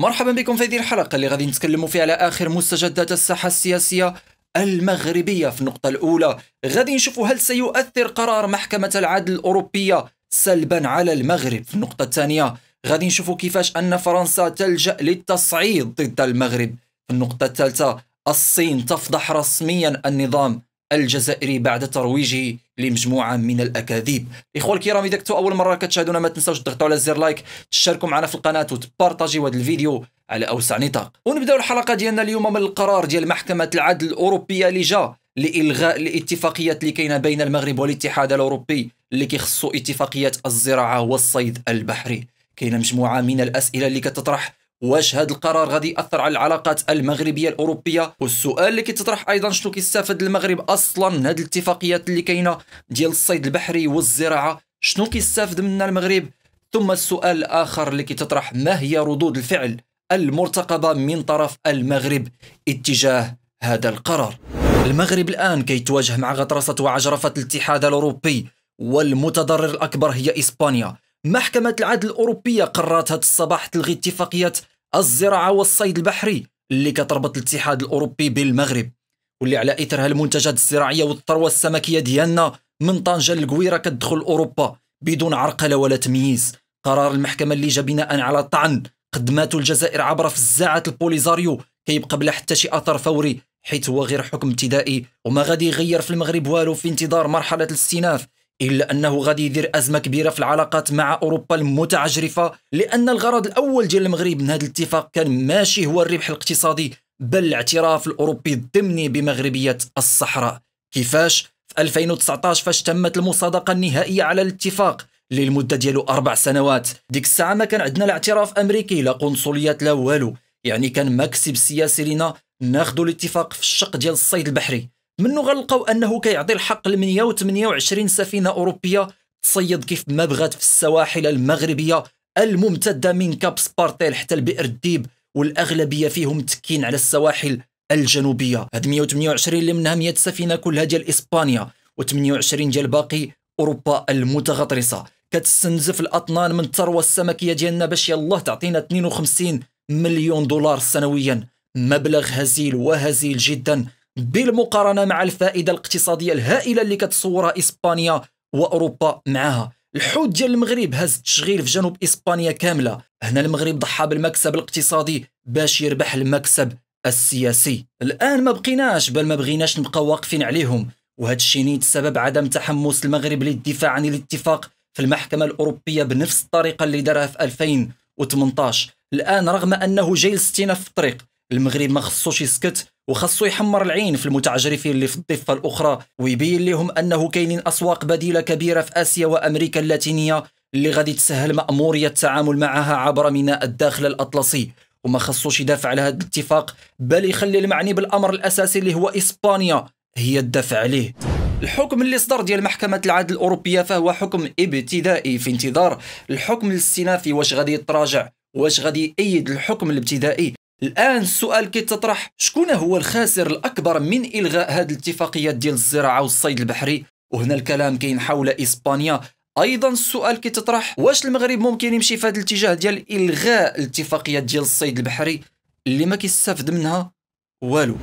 مرحبا بكم في هذه الحلقة اللي غادي نتكلموا فيها على آخر مستجدات الساحة السياسية المغربية في النقطة الأولى غادي نشوفوا هل سيؤثر قرار محكمة العدل الأوروبية سلبا على المغرب في النقطة الثانية غادي نشوفوا كيفاش أن فرنسا تلجأ للتصعيد ضد المغرب في النقطة الثالثة الصين تفضح رسميا النظام الجزائري بعد ترويجه لمجموعه من الاكاذيب اخوان الكرام اذا كنتوا اول مره كتشاهدونا ما تنساوش تضغطوا على زر لايك تشاركوا معنا في القناه وتبارطاجيو هذا الفيديو على اوسع نطاق ونبداو الحلقه ديالنا اليوم من القرار ديال محكمه العدل الاوروبيه اللي جا لالغاء الاتفاقيات اللي كاينه بين المغرب والاتحاد الاوروبي اللي كيخصوا اتفاقيات الزراعه والصيد البحري كاينه مجموعه من الاسئله اللي كتطرح واش هذا القرار غادي ياثر على العلاقات المغربيه الاوروبيه والسؤال اللي كيتطرح ايضا شنو كيستافد المغرب اصلا من هذه الاتفاقيات اللي كاينه ديال الصيد البحري والزراعه شنو كيستافد منها المغرب ثم السؤال الاخر اللي كيتطرح ما هي ردود الفعل المرتقبه من طرف المغرب اتجاه هذا القرار المغرب الان كيتواجه مع غطرسه وعجرفه الاتحاد الاوروبي والمتضرر الاكبر هي اسبانيا محكمة العدل الأوروبية قررت هذا الصباح تلغي اتفاقية الزراعه والصيد البحري اللي كتربط الاتحاد الاوروبي بالمغرب واللي على اثرها المنتجات الزراعيه والثروه السمكيه ديالنا من طنجه للقويره كتدخل اوروبا بدون عرقله ولا تمييز قرار المحكمه اللي جا بناء على طعن قدماته الجزائر عبر فزاعه البوليزاريو كيبقى بلا حتى شي اثر فوري حيث هو غير حكم ابتدائي وما غادي يغير في المغرب والو في انتظار مرحله الاستئناف إلا أنه غادي يدير أزمة كبيرة في العلاقات مع أوروبا المتعجرفة لأن الغرض الأول ديال المغرب من هذا الاتفاق كان ماشي هو الربح الاقتصادي بل الاعتراف الأوروبي الضمني بمغربية الصحراء كيفاش؟ في 2019 فاش تمت المصادقة النهائية على الاتفاق اللي المدة ديالو أربع سنوات ديك الساعة ما كان عندنا لا اعتراف أمريكي لا قنصليات لا والو يعني كان مكسب سياسي لنا ناخذ الاتفاق في الشق ديال الصيد البحري منو غنلقاو انه كيعطي الحق ل 128 سفينه اوروبيه تصيد كيف ما بغات في السواحل المغربيه الممتده من كاب سبارتيل حتى لبئر الديب والاغلبيه فيهم تكين على السواحل الجنوبيه هاد 128 اللي منها 100 سفينه كلها ديال اسبانيا و28 ديال باقي اوروبا المتغطرسه كتستنزف الاطنان من الثروه السمكيه ديالنا باش يالله تعطينا 52 مليون دولار سنويا مبلغ هزيل وهزيل جدا بالمقارنه مع الفائده الاقتصاديه الهائله اللي كتصورها اسبانيا واوروبا معها الحوت ديال المغرب هز التشغيل في جنوب اسبانيا كامله هنا المغرب ضحى بالمكسب الاقتصادي باش يربح المكسب السياسي الان ما بقيناش بل ما بغيناش نبقى واقفين عليهم وهذا الشيء نيت سبب عدم تحمس المغرب للدفاع عن الاتفاق في المحكمه الاوروبيه بنفس الطريقه اللي دارها في 2018 الان رغم انه جاي الاستئناف في الطريق المغرب ما خصوش يسكت وخاصو يحمر العين في المتعجرفين اللي في الضفه الاخرى ويبين لهم انه كاينين اسواق بديله كبيره في اسيا وامريكا اللاتينيه اللي غادي تسهل ماموريه التعامل معها عبر ميناء الداخل الاطلسي وما خصوش يدافع على هذا الاتفاق بل يخلي المعني بالامر الاساسي اللي هو اسبانيا هي الدافع عليه الحكم اللي صدر ديال محكمة العدل الأوروبية فهو حكم ابتدائي في انتظار الحكم الاستئنافي واش غادي يتراجع واش غادي يأيد الحكم الابتدائي الآن السؤال كيتطرح شكون هو الخاسر الأكبر من إلغاء هذه الاتفاقيات ديال الزراعة والصيد البحري وهنا الكلام كاين حول إسبانيا ايضا السؤال كيتطرح واش المغرب ممكن يمشي في هذا الاتجاه ديال الغاء الاتفاقيات ديال الصيد البحري اللي ما كيستافد منها والو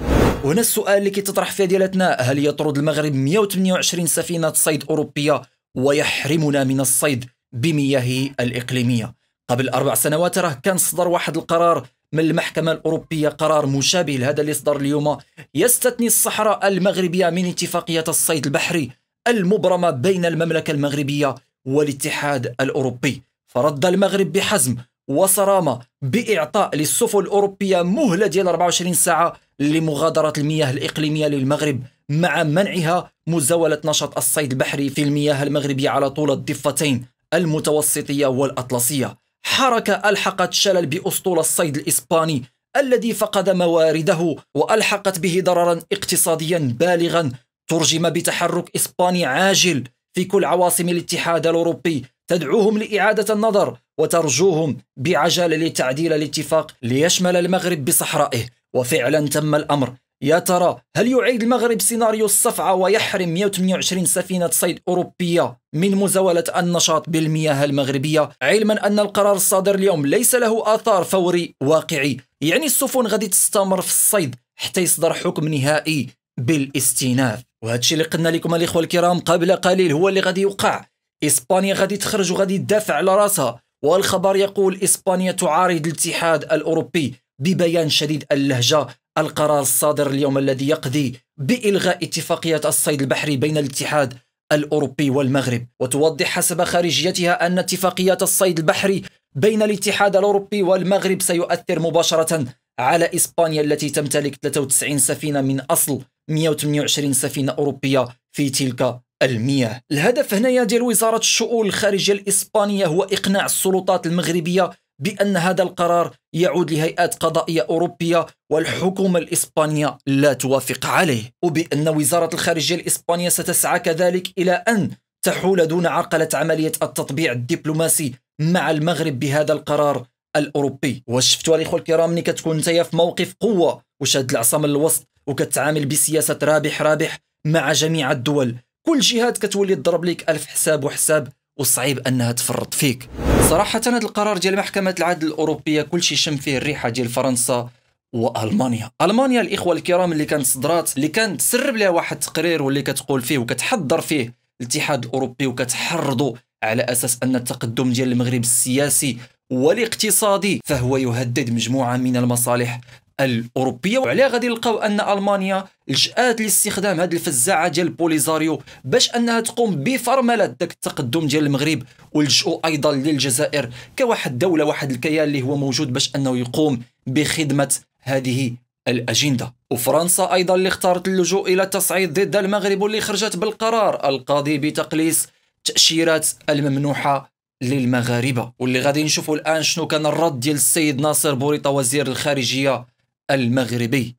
وهنا السؤال اللي كيتطرح في ديالتنا هل يطرد المغرب 128 سفينه صيد اوروبيه ويحرمنا من الصيد بمياهه الاقليميه قبل اربع سنوات راه كان صدر واحد القرار من المحكمة الأوروبية قرار مشابه لهذا اللي صدر اليوم يستثني الصحراء المغربية من اتفاقية الصيد البحري المبرمة بين المملكة المغربية والاتحاد الأوروبي فرد المغرب بحزم وصرامة بإعطاء للسفن الأوروبية مهلة ديال 24 ساعة لمغادرة المياه الإقليمية للمغرب مع منعها مزاولة نشاط الصيد البحري في المياه المغربية على طول الضفتين المتوسطية والأطلسية حركة ألحقت شلل بأسطول الصيد الإسباني الذي فقد موارده وألحقت به ضررا اقتصاديا بالغا ترجم بتحرك إسباني عاجل في كل عواصم الاتحاد الأوروبي تدعوهم لإعادة النظر وترجوهم بعجالة لتعديل الاتفاق ليشمل المغرب بصحرائه وفعلا تم الأمر يا ترى هل يعيد المغرب سيناريو الصفعة ويحرم 128 سفينة صيد أوروبية من مزاولة النشاط بالمياه المغربية علما أن القرار الصادر اليوم ليس له آثار فوري واقعي يعني السفن غادي تستمر في الصيد حتى يصدر حكم نهائي بالاستئناف وهذا الشيء اللي قلنا لكم الاخوه الكرام قبل قليل هو اللي غادي يوقع اسبانيا غادي تخرج وغادي تدافع على راسها والخبر يقول اسبانيا تعارض الاتحاد الاوروبي ببيان شديد اللهجه القرار الصادر اليوم الذي يقضي بإلغاء اتفاقية الصيد البحري بين الاتحاد الأوروبي والمغرب وتوضح حسب خارجيتها أن اتفاقية الصيد البحري بين الاتحاد الأوروبي والمغرب سيؤثر مباشرة على إسبانيا التي تمتلك 93 سفينة من أصل 128 سفينة أوروبية في تلك المياه الهدف هنا ديال وزارة الشؤون الخارجية الإسبانية هو إقناع السلطات المغربية بأن هذا القرار يعود لهيئات قضائية أوروبية والحكومة الإسبانية لا توافق عليه وبأن وزارة الخارجية الإسبانية ستسعى كذلك إلى أن تحول دون عرقلة عملية التطبيع الدبلوماسي مع المغرب بهذا القرار الأوروبي وشفتوا الإخوة الكرام ملي كتكون أنت في موقف قوة وشاد العصا من الوسط وكتعامل بسياسة رابح رابح مع جميع الدول كل جهات كتولي تضرب لك ألف حساب وحساب وصعيب أنها تفرط فيك صراحة هذا القرار ديال محكمة العدل الأوروبية كلشي شم فيه الريحة ديال فرنسا والمانيا المانيا الاخوه الكرام اللي كانت صدرات اللي كانت تسرب لها واحد التقرير واللي كتقول فيه وكتحضر فيه الاتحاد الاوروبي وكتحرضه على اساس ان التقدم ديال المغرب السياسي والاقتصادي فهو يهدد مجموعه من المصالح الاوروبيه وعليه غادي نلقاو ان المانيا لجات لاستخدام هذه الفزاعه ديال البوليزاريو باش انها تقوم بفرمله ذاك التقدم ديال المغرب ولجؤوا ايضا للجزائر كواحد دوله واحد الكيان اللي هو موجود باش انه يقوم بخدمه هذه الاجنده وفرنسا ايضا اللي اختارت اللجوء الى التصعيد ضد المغرب واللي خرجت بالقرار القاضي بتقليص التاشيرات الممنوحه للمغاربه واللي غادي نشوفوا الان شنو كان الرد ديال السيد ناصر بوريطه وزير الخارجيه المغربي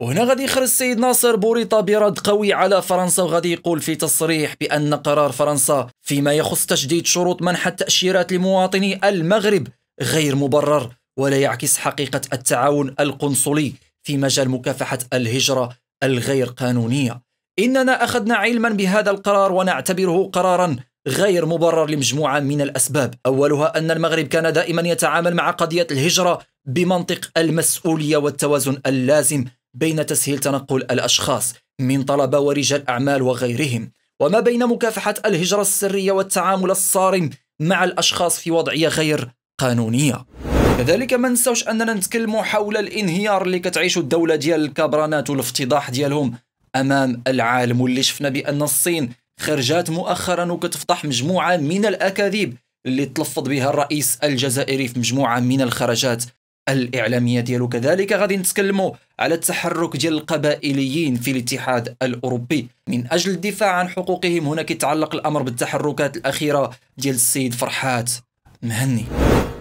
وهنا غادي يخرج السيد ناصر بوريطة برد قوي على فرنسا وغادي يقول في تصريح بأن قرار فرنسا فيما يخص تشديد شروط منح التأشيرات لمواطني المغرب غير مبرر ولا يعكس حقيقة التعاون القنصلي في مجال مكافحة الهجرة الغير قانونية إننا أخذنا علما بهذا القرار ونعتبره قرارا غير مبرر لمجموعة من الأسباب أولها أن المغرب كان دائما يتعامل مع قضية الهجرة بمنطق المسؤوليه والتوازن اللازم بين تسهيل تنقل الاشخاص من طلبه ورجال اعمال وغيرهم وما بين مكافحه الهجره السريه والتعامل الصارم مع الاشخاص في وضعيه غير قانونيه كذلك ما نساوش اننا نتكلموا حول الانهيار اللي كتعيشه الدوله ديال الكبرانات والافتضاح ديالهم امام العالم واللي شفنا بان الصين خرجات مؤخرا وكتفضح مجموعه من الاكاذيب اللي تلفظ بها الرئيس الجزائري في مجموعه من الخرجات الاعلاميه ديالو كذلك غادي نتكلموا على التحرك ديال القبائليين في الاتحاد الاوروبي من اجل الدفاع عن حقوقهم هنا كيتعلق الامر بالتحركات الاخيره ديال السيد فرحات مهني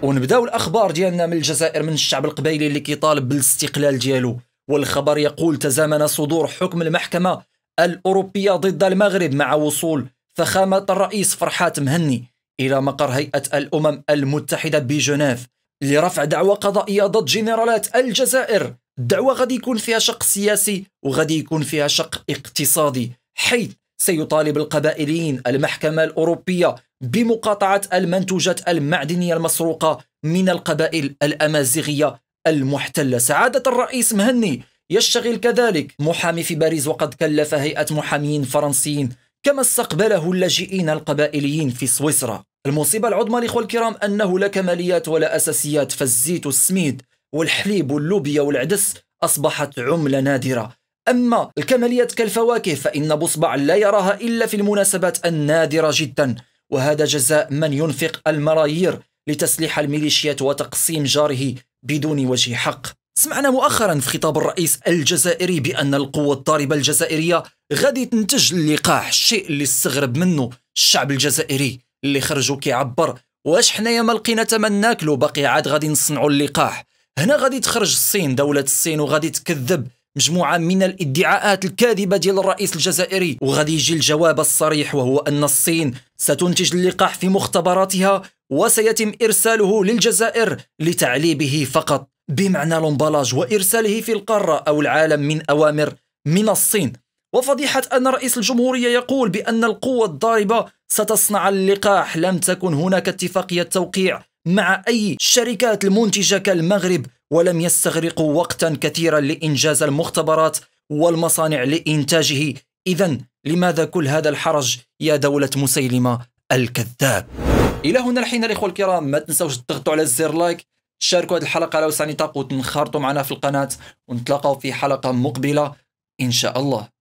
ونبداو الاخبار ديالنا من الجزائر من الشعب القبائلي اللي كيطالب بالاستقلال ديالو والخبر يقول تزامن صدور حكم المحكمه الاوروبيه ضد المغرب مع وصول فخامه الرئيس فرحات مهني الى مقر هيئه الامم المتحده بجنيف لرفع دعوى قضائية ضد جنرالات الجزائر الدعوة غادي يكون فيها شق سياسي وغادي يكون فيها شق اقتصادي حيث سيطالب القبائليين المحكمة الأوروبية بمقاطعة المنتوجات المعدنية المسروقة من القبائل الأمازيغية المحتلة سعادة الرئيس مهني يشتغل كذلك محامي في باريس وقد كلف هيئة محامين فرنسيين كما استقبله اللاجئين القبائليين في سويسرا المصيبة العظمى الإخوة الكرام أنه لا كماليات ولا أساسيات فالزيت والسميد والحليب واللوبيا والعدس أصبحت عملة نادرة أما الكماليات كالفواكه فإن بصبع لا يراها إلا في المناسبات النادرة جدا وهذا جزاء من ينفق المرايير لتسليح الميليشيات وتقسيم جاره بدون وجه حق سمعنا مؤخرا في خطاب الرئيس الجزائري بأن القوة الضاربة الجزائرية غادي تنتج اللقاح الشيء اللي استغرب منه الشعب الجزائري اللي خرجوا كيعبر واش حنايا ما لقينا تمن ناكلو باقي عاد غادي نصنعوا اللقاح هنا غادي تخرج الصين دولة الصين وغادي تكذب مجموعة من الادعاءات الكاذبة ديال الرئيس الجزائري وغادي يجي الجواب الصريح وهو أن الصين ستنتج اللقاح في مختبراتها وسيتم إرساله للجزائر لتعليبه فقط بمعنى لومبالاج وارساله في القاره او العالم من اوامر من الصين وفضيحه ان رئيس الجمهوريه يقول بان القوه الضاربه ستصنع اللقاح لم تكن هناك اتفاقيه توقيع مع اي شركات المنتجه كالمغرب ولم يستغرقوا وقتا كثيرا لانجاز المختبرات والمصانع لانتاجه اذا لماذا كل هذا الحرج يا دوله مسيلمه الكذاب الى هنا الحين الاخوه الكرام ما تنسوش تضغطوا على الزر لايك شاركوا هذه الحلقه لو سانيتاق وتنخرطوا معنا في القناه ونتلاقاو في حلقه مقبله ان شاء الله